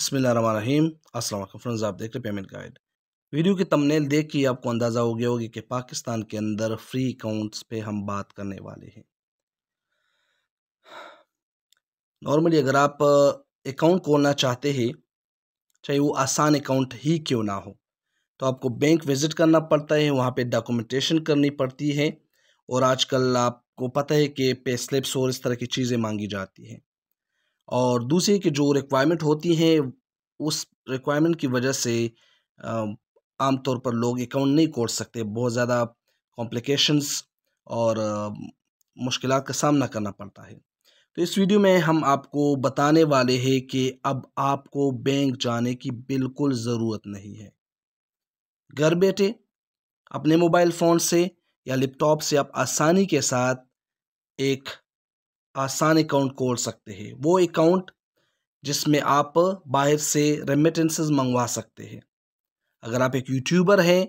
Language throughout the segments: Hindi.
बसमीम अस्सलाम वालेकुम फ्रेंड्स आप देख रहे पेमेंट गाइड वीडियो की तमनेल देख के आपको अंदाज़ा हो गया होगी कि पाकिस्तान के अंदर फ्री अकाउंट्स पे हम बात करने वाले हैं नॉर्मली अगर आप अकाउंट खोलना चाहते हैं चाहे वो आसान अकाउंट ही क्यों ना हो तो आपको बैंक विज़िट करना पड़ता है वहाँ पे डॉक्यूमेंटेशन करनी पड़ती है और आजकल आपको पता है कि पे स्लिप्स और इस तरह की चीज़ें मांगी जाती हैं और दूसरी की जो रिक्वायरमेंट होती हैं उस रिक्वायरमेंट की वजह से आमतौर पर लोग अकाउंट नहीं खोल सकते बहुत ज़्यादा कॉम्प्लिकेशंस और मुश्किल का सामना करना पड़ता है तो इस वीडियो में हम आपको बताने वाले हैं कि अब आपको बैंक जाने की बिल्कुल ज़रूरत नहीं है घर बैठे अपने मोबाइल फ़ोन से या लैपटॉप से आप आसानी के साथ एक आसान अकाउंट खोल सकते हैं वो अकाउंट जिसमें आप बाहर से रेमिटेंसेस मंगवा सकते हैं अगर आप एक यूट्यूबर हैं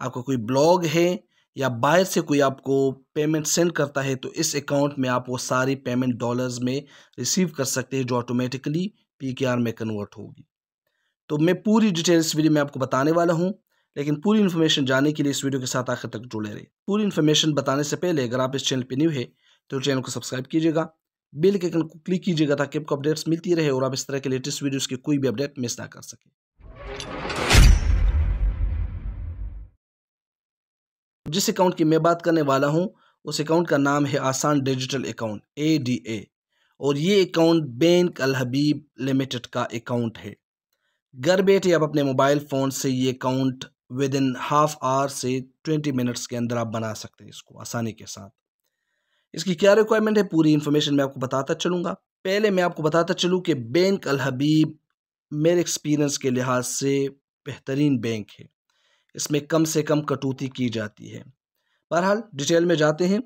आपका कोई ब्लॉग है या बाहर से कोई आपको पेमेंट सेंड करता है तो इस अकाउंट में आप वो सारी पेमेंट डॉलर्स में रिसीव कर सकते हैं जो ऑटोमेटिकली पीकेआर में कन्वर्ट होगी तो मैं पूरी डिटेल इस वीडियो में आपको बताने वाला हूँ लेकिन पूरी इन्फॉर्मेशन जानने के लिए इस वीडियो के साथ आखिर तक जुड़े रहे पूरी इन्फॉर्मेशन बताने से पहले अगर आप इस चैनल पर न्यू है तो चैनल को सब्सक्राइब कीजिएगा बेल के आइकन को क्लिक कीजिएगा ताकि आपको अपडेट्स मिलती रहे और आप इस तरह के लेटेस्ट वीडियोस की कोई भी अपडेट मिस ना कर सकें जिस अकाउंट की मैं बात करने वाला हूं उस अकाउंट का नाम है आसान digital account A D A और ये account bank Al Habib limited का अकाउंट है घर बैठे आप अपने मोबाइल फ़ोन से ये account within half hour से ट्वेंटी मिनट्स के अंदर आप बना सकते हैं इसको आसानी के साथ इसकी क्या रिक्वायरमेंट है पूरी इन्फॉर्मेशन मैं आपको बताता चलूँगा पहले मैं आपको बताता चलूँ कि बैंक अल हबीब मेरे एक्सपीरियंस के लिहाज से बेहतरीन बैंक है इसमें कम से कम कटौती की जाती है बहरहाल डिटेल में जाते हैं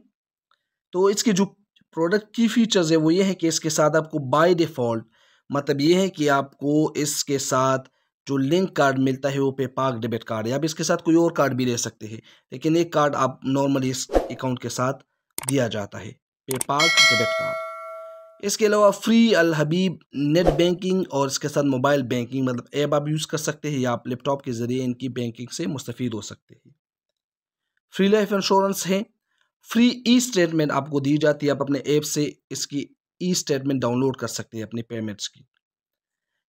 तो इसके जो प्रोडक्ट की फीचर्स है वो ये है कि इसके साथ आपको बाय डिफ़ॉल्ट मतलब ये है कि आपको इसके साथ जो लिंक कार्ड मिलता है वो पे पाक डेबिट कार्ड है आप इसके साथ कोई और कार्ड भी ले सकते हैं लेकिन एक कार्ड आप नॉर्मली इस अकाउंट के साथ दिया जाता है पेपाल डेबिट कार्ड इसके अलावा free Al Habib net banking और इसके साथ मोबाइल बैंकिंग मतलब ऐप आप यूज़ कर सकते हैं या आप लैपटॉप के ज़रिए इनकी बैंकिंग से मुस्तफ़ हो सकते हैं फ्री लाइफ इंश्योरेंस है फ्री ई स्टेटमेंट आपको दी जाती है आप अपने ऐप से इसकी ई स्टेटमेंट डाउनलोड कर सकते हैं अपने पेमेंट्स की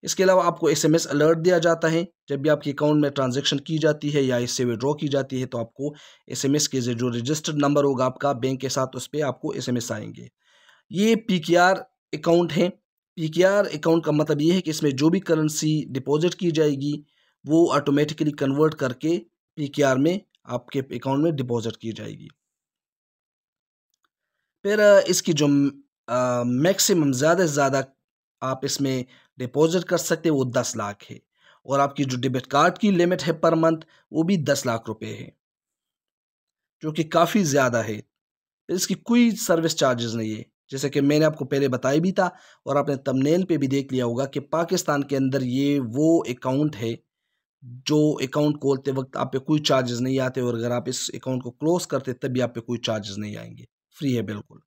इसके अलावा आपको एसएमएस अलर्ट दिया जाता है जब भी आपके अकाउंट में ट्रांजैक्शन की जाती है या इससे विड्रॉ की जाती है तो आपको एसएमएस के जो रजिस्टर्ड नंबर होगा आपका बैंक के साथ उस पर आपको एसएमएस आएंगे ये पीकेआर अकाउंट हैं पीकेआर अकाउंट का मतलब ये है कि इसमें जो भी करेंसी डिपॉजिट की जाएगी वो ऑटोमेटिकली कन्वर्ट करके आर में आपके अकाउंट में डिपॉजिट की जाएगी फिर इसकी जो मैक्सिमम ज़्यादा से ज़्यादा आप इसमें डिपॉजिट कर सकते हैं वो दस लाख है और आपकी जो डेबिट कार्ड की लिमिट है पर मंथ वो भी दस लाख रुपए है जो कि काफ़ी ज़्यादा है इसकी कोई सर्विस चार्जेस नहीं है जैसे कि मैंने आपको पहले बताया भी था और आपने तमनेल पे भी देख लिया होगा कि पाकिस्तान के अंदर ये वो अकाउंट है जो अकाउंट खोलते वक्त आप पे कोई चार्जेस नहीं आते और अगर आप इस अकाउंट को क्लोज करते तब भी आप पे कोई चार्जेस नहीं आएंगे फ्री है बिल्कुल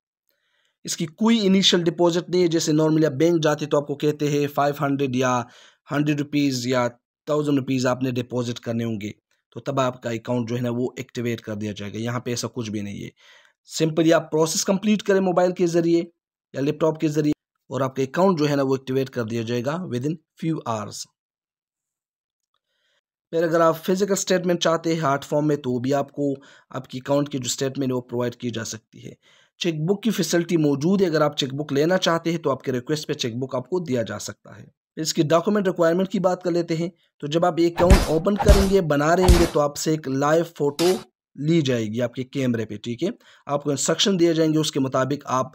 इसकी कोई इनिशियल डिपॉजिट नहीं है जैसे नॉर्मली आप बैंक जाते तो आपको कहते हैं फाइव हंड्रेड या हंड्रेड रुपीज़ या थाउजेंड रुपीज़ आपने डिपॉजिट करने होंगे तो तब आपका अकाउंट जो है ना वो एक्टिवेट कर दिया जाएगा यहाँ पे ऐसा कुछ भी नहीं है सिंपली आप प्रोसेस कंप्लीट करें मोबाइल के ज़रिए या लैपटॉप के ज़रिए और आपका अकाउंट जो है ना वो एक्टिवेट कर दिया जाएगा विद इन फ्यू आवर्स फिर अगर आप फिजिकल स्टेटमेंट चाहते हैं हार्ड फॉर्म में तो भी आपको आपकी अकाउंट की जो स्टेटमेंट है वो प्रोवाइड की जा सकती है चेकबुक की फैसिलिटी मौजूद है अगर आप चेकबुक लेना चाहते हैं तो आपके रिक्वेस्ट पे चेकबुक आपको दिया जा सकता है इसकी डॉक्यूमेंट रिक्वायरमेंट की बात कर लेते हैं तो जब आप एक अकाउंट ओपन करेंगे बना रहेंगे तो आपसे एक लाइव फ़ोटो ली जाएगी आपके कैमरे पे ठीक है आपको इंस्ट्रक्शन दिए जाएंगे उसके मुताबिक आप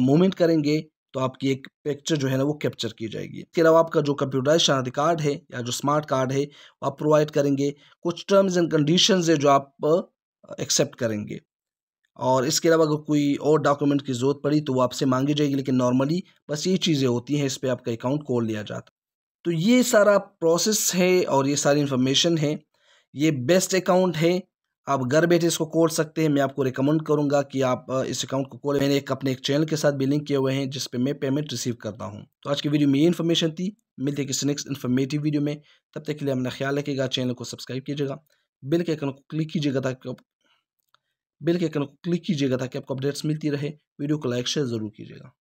मूवमेंट करेंगे तो आपकी एक पिक्चर जो है ना वो कैप्चर की जाएगी इसके अलावा आपका जो कंप्यूटराइज शनाख्ती कार्ड है या जो स्मार्ट कार्ड है आप प्रोवाइड करेंगे कुछ टर्म्स एंड कंडीशन है जो आप एक्सेप्ट करेंगे और इसके अलावा अगर कोई और डॉक्यूमेंट की ज़रूरत पड़ी तो वो आपसे मांगी जाएगी लेकिन नॉर्मली बस ये चीज़ें होती हैं इस पर आपका अकाउंट खोल लिया जाता तो ये सारा प्रोसेस है और ये सारी इन्फॉर्मेशन है ये बेस्ट अकाउंट है आप घर बैठे इसको खोल सकते हैं मैं आपको रिकमेंड करूंगा कि आप इस अकाउंट को खोलें मैंने एक अपने एक चैनल के साथ भी लिंक किए हुए हैं जिस पे मैं पेमेंट रिसीव करता हूं तो आज की वीडियो में ये इन्फॉर्मेशन थी मिलते किसी नेक्स्ट इन्फॉर्मेटिव वीडियो में तब तक के लिए अपना ख्याल रखिएगा चैनल को सब्सक्राइब कीजिएगा बिल के आइकन को क्लिक कीजिएगा ताकि बेल के क्लिक कीजिएगा ताकि आपको अपडेट्स मिलती रहे वीडियो को लाइक शेयर ज़रूर कीजिएगा